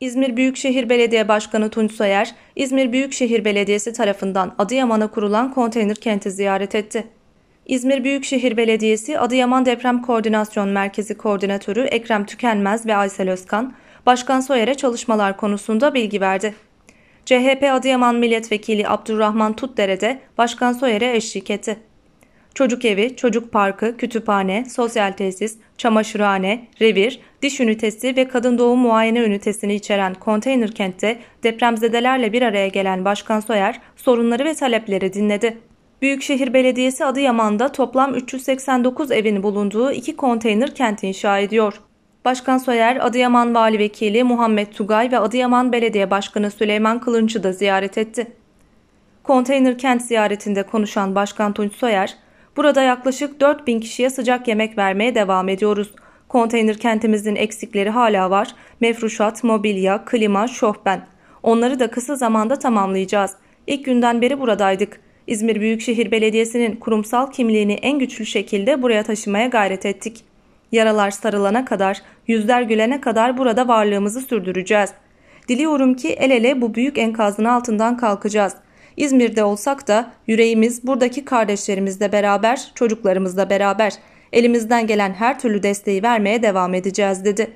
İzmir Büyükşehir Belediye Başkanı Tunç Soyer, İzmir Büyükşehir Belediyesi tarafından Adıyaman'a kurulan konteyner kenti ziyaret etti. İzmir Büyükşehir Belediyesi Adıyaman Deprem Koordinasyon Merkezi Koordinatörü Ekrem Tükenmez ve Aysel Özkan, Başkan Soyer'e çalışmalar konusunda bilgi verdi. CHP Adıyaman Milletvekili Abdurrahman Tutdere de Başkan Soyer'e eşlik etti. Çocuk evi, çocuk parkı, kütüphane, sosyal tesis, çamaşırhane, revir, diş ünitesi ve kadın doğum muayene ünitesini içeren konteyner kentte depremzedelerle bir araya gelen Başkan Soyer sorunları ve talepleri dinledi. Büyükşehir Belediyesi Adıyaman'da toplam 389 evin bulunduğu iki konteyner kent inşa ediyor. Başkan Soyer, Adıyaman Vali Vekili Muhammed Tugay ve Adıyaman Belediye Başkanı Süleyman Kılınç'ı da ziyaret etti. Konteyner kent ziyaretinde konuşan Başkan Tunç Soyer, Burada yaklaşık 4 bin kişiye sıcak yemek vermeye devam ediyoruz. Konteyner kentimizin eksikleri hala var. Mefruşat, mobilya, klima, şohben. Onları da kısa zamanda tamamlayacağız. İlk günden beri buradaydık. İzmir Büyükşehir Belediyesi'nin kurumsal kimliğini en güçlü şekilde buraya taşımaya gayret ettik. Yaralar sarılana kadar, yüzler gülene kadar burada varlığımızı sürdüreceğiz. Diliyorum ki el ele bu büyük enkazın altından kalkacağız. İzmir'de olsak da yüreğimiz buradaki kardeşlerimizle beraber, çocuklarımızla beraber.'' Elimizden gelen her türlü desteği vermeye devam edeceğiz dedi.